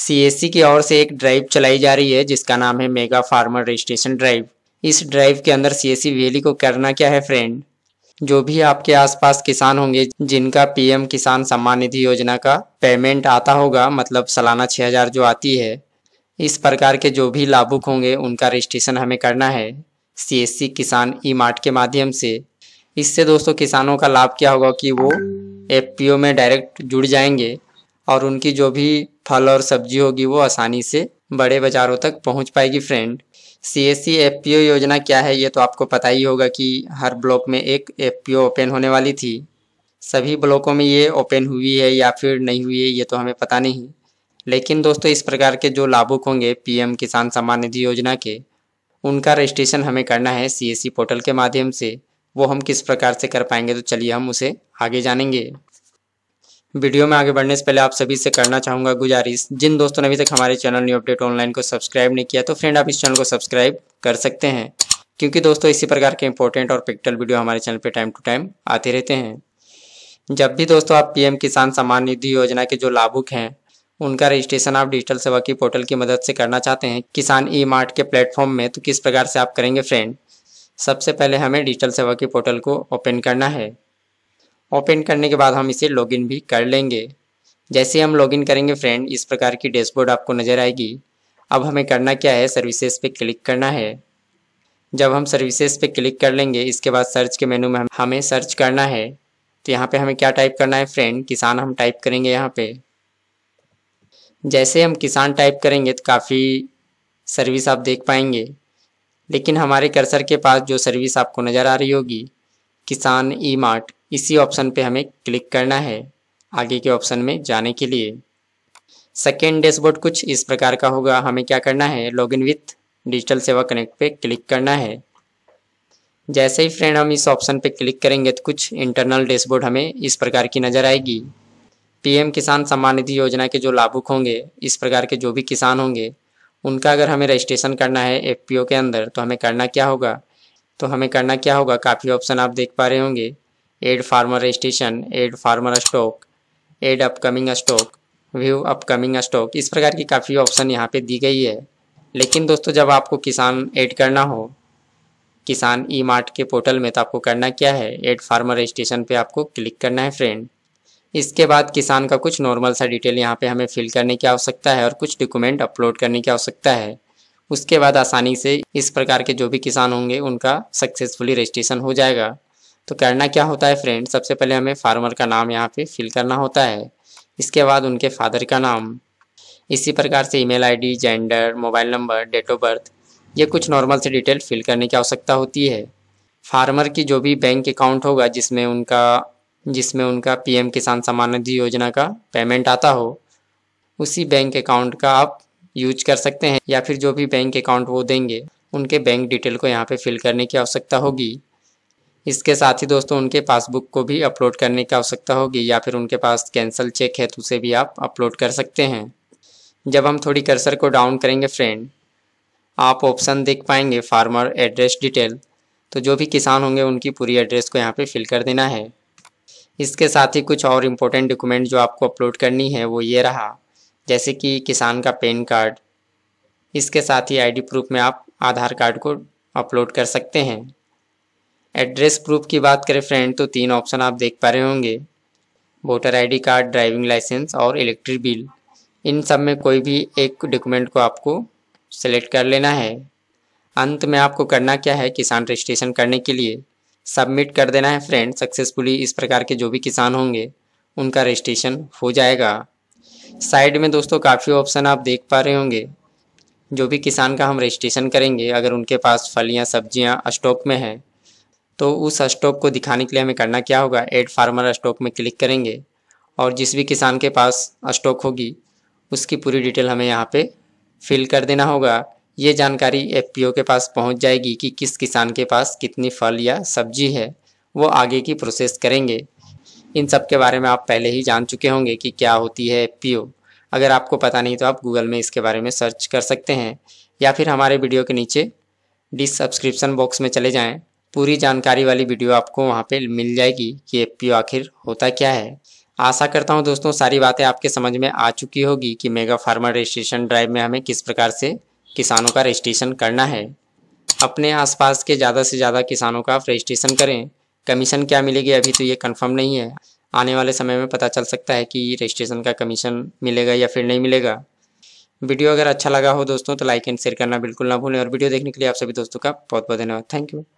सी की ओर से एक ड्राइव चलाई जा रही है जिसका नाम है मेगा फार्मर रजिस्ट्रेशन ड्राइव इस ड्राइव के अंदर सी एस को करना क्या है फ्रेंड जो भी आपके आसपास किसान होंगे जिनका पीएम किसान सम्मान निधि योजना का पेमेंट आता होगा मतलब सालाना छः हज़ार जो आती है इस प्रकार के जो भी लाभुक होंगे उनका रजिस्ट्रेशन हमें करना है सी किसान ई मार्ट के माध्यम से इससे दोस्तों किसानों का लाभ क्या होगा कि वो एफ में डायरेक्ट जुड़ जाएंगे और उनकी जो भी फल और सब्जी होगी वो आसानी से बड़े बाज़ारों तक पहुंच पाएगी friend C S C F P O योजना क्या है ये तो आपको पता ही होगा कि हर ब्लॉक में एक एफ पी ओ ओपन होने वाली थी सभी ब्लॉकों में ये ओपन हुई है या फिर नहीं हुई है ये तो हमें पता नहीं लेकिन दोस्तों इस प्रकार के जो लाभुक होंगे पीएम किसान सम्मान निधि योजना के उनका रजिस्ट्रेशन हमें करना है सी पोर्टल के माध्यम से वो हम किस प्रकार से कर पाएंगे तो चलिए हम उसे आगे जानेंगे वीडियो में आगे बढ़ने से पहले आप सभी से करना चाहूँगा गुजारिश जिन दोस्तों ने अभी तक हमारे चैनल न्यू अपडेट ऑनलाइन को सब्सक्राइब नहीं किया तो फ्रेंड आप इस चैनल को सब्सक्राइब कर सकते हैं क्योंकि दोस्तों इसी प्रकार के इंपॉर्टेंट और प्रैक्टिकल वीडियो हमारे चैनल पर टाइम टू टाइम आते रहते हैं जब भी दोस्तों आप पीएम किसान सम्मान निधि योजना के जो लाभुक हैं उनका रजिस्ट्रेशन आप डिजिटल सेवा की पोर्टल की मदद से करना चाहते हैं किसान ई मार्ट के प्लेटफॉर्म में तो किस प्रकार से आप करेंगे फ्रेंड सबसे पहले हमें डिजिटल सेवा की पोर्टल को ओपन करना है ओपन करने के बाद हम इसे लॉगिन भी कर लेंगे जैसे हम लॉगिन करेंगे फ्रेंड इस प्रकार की डैशबोर्ड आपको नज़र आएगी अब हमें करना क्या है सर्विसेज पे क्लिक करना है जब हम सर्विसेज पे क्लिक कर लेंगे इसके बाद सर्च के मेनू में हमें सर्च करना है तो यहाँ पे हमें क्या टाइप करना है फ्रेंड किसान हम टाइप करेंगे यहाँ पे जैसे हम किसान टाइप करेंगे तो काफ़ी सर्विस आप देख पाएंगे लेकिन हमारे कर्सर के पास जो सर्विस आपको नज़र आ रही होगी किसान ई मार्ट इसी ऑप्शन पे हमें क्लिक करना है आगे के ऑप्शन में जाने के लिए सेकेंड डैशबोर्ड कुछ इस प्रकार का होगा हमें क्या करना है log in with digital Seva connect पे क्लिक करना है जैसे ही फ्रेंड हम इस ऑप्शन पे क्लिक करेंगे तो कुछ इंटरनल डैशबोर्ड हमें इस प्रकार की नज़र आएगी पीएम किसान सम्मान निधि योजना के जो लाभुक होंगे इस प्रकार के जो भी किसान होंगे उनका अगर हमें रजिस्ट्रेशन करना है एफपीओ के अंदर तो हमें करना क्या होगा तो हमें करना क्या होगा काफ़ी ऑप्शन आप देख पा रहे होंगे add farmer registration add farmer stock add upcoming stock view upcoming stock इस प्रकार की काफ़ी ऑप्शन यहाँ पे दी गई है लेकिन दोस्तों जब आपको किसान ऐड करना हो किसान ई मार्ट के पोर्टल में तो आपको करना क्या है एड फार्मर रजिस्ट्रेशन पे आपको क्लिक करना है फ्रेंड इसके बाद किसान का कुछ नॉर्मल सा डिटेल यहाँ पे हमें फिल करने की आवश्यकता है और कुछ डॉक्यूमेंट अपलोड करने की आवश्यकता है उसके बाद आसानी से इस प्रकार के जो भी किसान होंगे उनका सक्सेसफुली रजिस्ट्रेशन हो जाएगा तो करना क्या होता है फ्रेंड सबसे पहले हमें फार्मर का नाम यहाँ पे फिल करना होता है इसके बाद उनके फादर का नाम इसी प्रकार से email ID, gender mobile number date of birth ये कुछ नॉर्मल से डिटेल फिल करने की आवश्यकता होती है फार्मर की जो भी बैंक अकाउंट होगा जिसमें उनका जिसमें उनका पीएम किसान सम्मान निधि योजना का पेमेंट आता हो उसी बैंक अकाउंट का आप यूज कर सकते हैं या फिर जो भी बैंक अकाउंट वो देंगे उनके बैंक डिटेल को यहाँ पे फिल करने की आवश्यकता होगी इसके साथ ही दोस्तों उनके पासबुक को भी अपलोड करने की आवश्यकता होगी या फिर उनके पास कैंसल चेक है तो उसे भी आप अपलोड कर सकते हैं जब हम थोड़ी कर्सर को डाउन करेंगे फ्रेंड आप ऑप्शन देख पाएंगे फार्मर एड्रेस डिटेल तो जो भी किसान होंगे उनकी पूरी एड्रेस को यहाँ पे फिल कर देना है इसके साथ ही कुछ और इम्पोर्टेंट डॉक्यूमेंट जो आपको अपलोड करनी है वो ये रहा जैसे कि किसान का पैन कार्ड इसके साथ ही आईडी प्रूफ में आप आधार कार्ड को अपलोड कर सकते हैं एड्रेस प्रूफ की बात करें फ्रेंड तो तीन ऑप्शन आप देख पा रहे होंगे voter ID card driving license और इलेक्ट्रिक बिल इन सब में कोई भी एक डॉक्यूमेंट को आपको सेलेक्ट कर लेना है अंत में आपको करना क्या है किसान रजिस्ट्रेशन करने के लिए सबमिट कर देना है फ्रेंड सक्सेसफुली इस प्रकार के जो भी किसान होंगे उनका रजिस्ट्रेशन हो जाएगा साइड में दोस्तों काफ़ी ऑप्शन आप देख पा रहे होंगे जो भी किसान का हम रजिस्ट्रेशन करेंगे अगर उनके पास फल या सब्जियाँ स्टॉक में हैं तो उस स्टॉक को दिखाने के लिए हमें करना क्या होगा एड फार्मर स्टॉक में क्लिक करेंगे और जिस भी किसान के पास स्टॉक होगी उसकी पूरी डिटेल हमें यहाँ पे फिल कर देना होगा ये जानकारी एफ के पास पहुँच जाएगी कि किस किसान के पास कितनी फल या सब्जी है वो आगे की प्रोसेस करेंगे इन सब के बारे में आप पहले ही जान चुके होंगे कि क्या होती है पीओ अगर आपको पता नहीं तो आप गूगल में इसके बारे में सर्च कर सकते हैं या फिर हमारे वीडियो के नीचे डिस सब्सक्रिप्शन बॉक्स में चले जाएं पूरी जानकारी वाली वीडियो आपको वहाँ पे मिल जाएगी कि एफ आखिर होता क्या है आशा करता हूँ दोस्तों सारी बातें आपके समझ में आ चुकी होगी कि मेगा फार्मर रजिस्ट्रेशन ड्राइव में हमें किस प्रकार से किसानों का रजिस्ट्रेशन करना है अपने आसपास के ज़्यादा से ज़्यादा किसानों का रजिस्ट्रेशन करें कमीशन क्या मिलेगी अभी तो ये कंफर्म नहीं है आने वाले समय में पता चल सकता है कि रजिस्ट्रेशन का कमीशन मिलेगा या फिर नहीं मिलेगा वीडियो अगर अच्छा लगा हो दोस्तों तो लाइक एंड शेयर करना बिल्कुल ना भूलें और वीडियो देखने के लिए आप सभी दोस्तों का बहुत बहुत धन्यवाद थैंक यू